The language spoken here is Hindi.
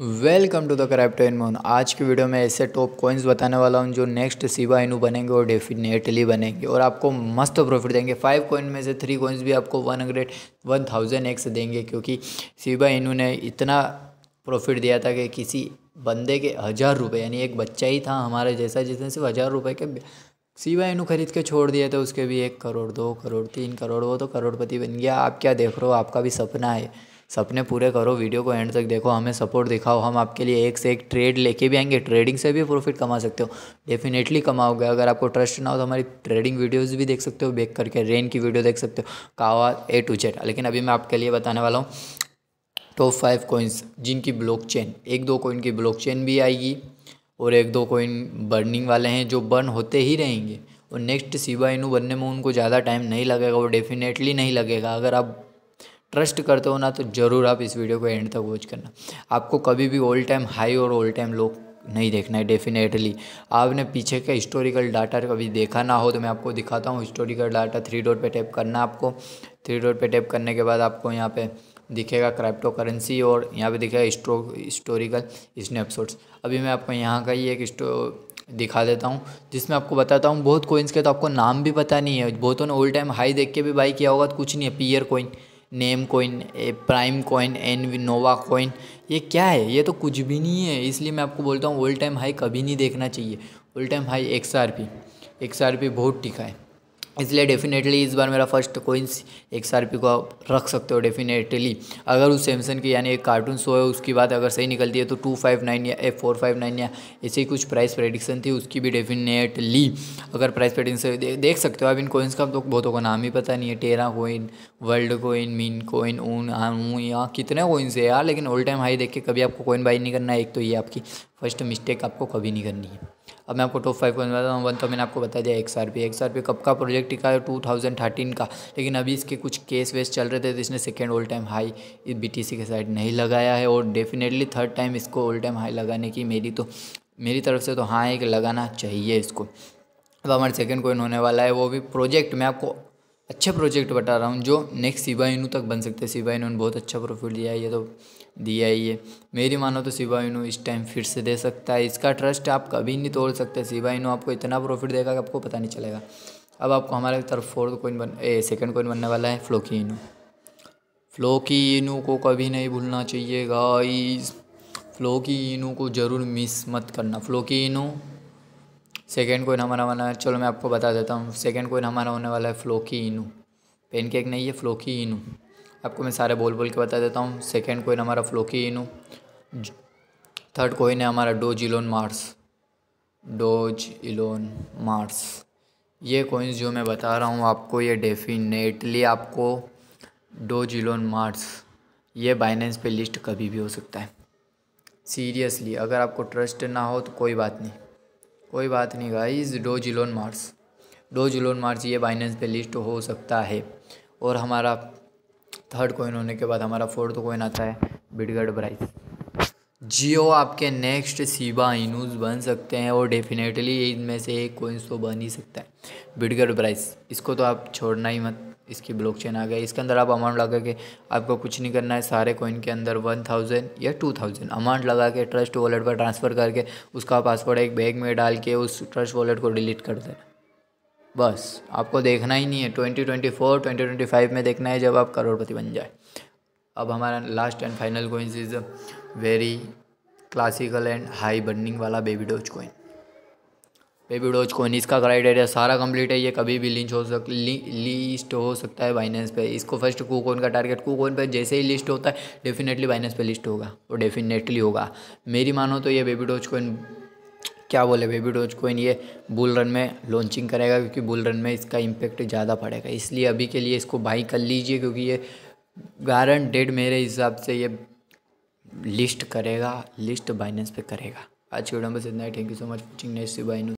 वेलकम टू द इन मोन आज की वीडियो में ऐसे टॉप कॉइन्स बताने वाला हूँ जो नेक्स्ट सिवा इनू बनेंगे और डेफिनेटली बनेंगे और आपको मस्त प्रॉफिट देंगे फाइव कॉइन में से थ्री कॉइन्स भी आपको one hundred one thousand X देंगे क्योंकि सिवा इनू ने इतना प्रॉफिट दिया था कि किसी बंदे के हज़ार रुपये यानी एक बच्चा ही था हमारे जैसा जिसने सिर्फ हज़ार रुपये के सिवा इनू खरीद के छोड़ दिए थे उसके भी एक करोड़ दो करोड़ तीन करोड़ वो तो करोड़पति बन गया आप क्या देख रहे हो आपका भी सपना है सपने पूरे करो वीडियो को एंड तक देखो हमें सपोर्ट दिखाओ हम आपके लिए एक से एक ट्रेड लेके भी आएंगे ट्रेडिंग से भी प्रॉफिट कमा सकते हो डेफिनेटली कमाओगे अगर आपको ट्रस्ट ना हो तो हमारी ट्रेडिंग वीडियोज़ भी देख सकते हो बेक करके रेन की वीडियो देख सकते हो कावा ए टू जेड लेकिन अभी मैं आपके लिए बताने वाला हूँ टॉप फाइव कोइंस जिनकी ब्लॉक एक दो कोइन की ब्लॉक भी आएगी और एक दो कोइन बर्निंग वाले हैं जो बर्न होते ही रहेंगे और नेक्स्ट सीबा इनू बनने में उनको ज़्यादा टाइम नहीं लगेगा वो डेफिनेटली नहीं लगेगा अगर आप ट्रस्ट करते हो ना तो ज़रूर आप इस वीडियो को एंड तक वॉच करना आपको कभी भी ऑल टाइम हाई और ऑल टाइम लो नहीं देखना है डेफिनेटली आपने पीछे का हिस्टोरिकल डाटा कभी देखा ना हो तो मैं आपको दिखाता हूँ हिस्टोरिकल डाटा थ्री डॉट पे टैप करना आपको थ्री डॉट पे टैप करने के बाद आपको यहाँ पे दिखेगा क्रिप्टो करेंसी और यहाँ पे दिखेगा हिस्टो हिस्टोरिकल स्नैपशॉट्स अभी मैं आपको यहाँ का ही एक स्टो दिखा देता हूँ जिसमें आपको बताता हूँ बहुत कोइंस के तो आपको नाम भी पता नहीं है बहुतों ने ऑल टाइम हाई देख के भी बाई किया होगा तो कुछ नहीं है peer coin name coin prime coin and nova coin ये क्या है ये तो कुछ भी नहीं है इसलिए मैं आपको बोलता हूँ ओल्ड टाइम हाई कभी नहीं देखना चाहिए old time high X R P X R P बहुत टिका है इसलिए डेफिनेटली इस बार मेरा first coins X R P को आप रख सकते हो डेफिनेटली अगर उस सैमसंग की यानी एक कार्टून शो है उसकी बात अगर सही निकलती है तो टू फाइव नाइन या ए फोर फाइव नाइन या ही कुछ प्राइस प्रेडिक्शन थी उसकी भी डेफिनेटली अगर प्राइस प्रेडिक्शन दे, देख सकते हो आप इन कोइंस का तो बहुतों का नाम ही पता नहीं है Terra coin world coin mean coin ऊन ऊन या कितने कोइंस है यार लेकिन ऑल टाइम हाई देख के कभी आपको कोइन बाई नहीं करना है एक तो ये आपकी फर्स्ट मिस्टेक आपको कभी नहीं करनी है अब मैं आपको टॉप फाइव को बताता हूँ वन तो मैंने आपको बता दिया X R P X R P कब का प्रोजेक्ट है टू थाउजेंड थर्टीन का लेकिन अभी इसके कुछ केस वेस चल रहे थे तो इसने सेकेंड ऑल टाइम हाई इस बी टी सी के साइड नहीं लगाया है और डेफिनेटली थर्ड टाइम इसको ऑल टाइम हाई लगाने की मेरी तो मेरी तरफ से तो हाँ एक लगाना चाहिए इसको अब हमारे सेकेंड कोइन होने वाला है वो भी प्रोजेक्ट मैं आपको अच्छे प्रोजेक्ट बता रहा हूँ जो नेक्स्ट सिवा इनू तक बन सकते हैं सिवा ने बहुत अच्छा प्रॉफिट दिया है ये तो दिया ही है मेरी मानो तो सिवा इनू इस टाइम फिर से दे सकता है इसका ट्रस्ट आप कभी नहीं तोड़ सकते सिवा इनू आपको इतना प्रॉफिट देगा कि आपको पता नहीं चलेगा अब आपको हमारे तरफ फोर्थ कोइन बन ए सेकेंड कोइन बनने वाला है फ्लोकी इनू फ्लोकी इनू को कभी नहीं भूलना चाहिए गाइस फ्लोकी इनू को ज़रूर मिस मत करना फ्लोकी इनू सेकेंड कोइन हमारा वाला है चलो मैं आपको बता देता हूँ सेकेंड कोइन हमारा होने वाला है फ्लोकी इनू पेन केक नहीं है फ्लोकी इनू आपको मैं सारे बोल बोल के बता देता हूँ सेकेंड कोइन हमारा फ्लोकी इनू थर्ड कोइन है हमारा Doge Elon Mars Doge Elon Mars ये कोइंस जो मैं बता रहा हूँ आपको ये डेफिनेटली आपको डोज इलोन मार्स ये बाइनेंस पे लिस्ट कभी भी हो सकता है सीरियसली अगर आपको ट्रस्ट ना हो तो कोई बात नहीं कोई बात नहीं guys Doge Elon Mars Doge Elon Mars ये बाइनेंस पे लिस्ट हो सकता है और हमारा थर्ड कोइन होने के बाद हमारा फोर्थ कोइन आता है बिडगढ़ ब्राइस जियो आपके नेक्स्ट सीबा इनूज बन सकते हैं और डेफिनेटली इनमें से एक कोइंस तो बन ही सकता है बिडगढ़ ब्राइस इसको तो आप छोड़ना ही मत इसकी ब्लॉकचेन आ गया इसके अंदर आप अमाउंट लगा के आपको कुछ नहीं करना है सारे कॉइन के अंदर वन थाउजेंड या टू थाउजेंड अमाउंट लगा के ट्रस्ट वॉलेट पर ट्रांसफ़र करके उसका पासवर्ड एक बैग में डाल के उस ट्रस्ट वॉलेट को डिलीट कर देना बस आपको देखना ही नहीं है twenty twenty four twenty twenty five में देखना है जब आप करोड़पति बन जाए अब हमारा last and final coins is very classical and high burning वाला baby Doge coin baby Doge coin इसका क्राइटेरिया सारा कंप्लीट है ये कभी भी लिंच हो सक लि, लिस्ट हो सकता है बाइनेंस पे इसको फर्स्ट कू कोइन का टारगेट कू कोइन पर जैसे ही लिस्ट होता है डेफिनेटली बाइनेंस पे लिस्ट होगा और डेफिनेटली होगा मेरी मानो तो ये बेबी डोज कोइन क्या बोले बेबी डोज कोइन ये बुल रन में लॉन्चिंग करेगा क्योंकि बुल रन में इसका इम्पेक्ट ज़्यादा पड़ेगा इसलिए अभी के लिए इसको बाई कर लीजिए क्योंकि ये गारंटेड मेरे हिसाब से ये लिस्ट करेगा लिस्ट बाइनेंस पे करेगा आज के वीडियो में इतना ही thank you so much watching next by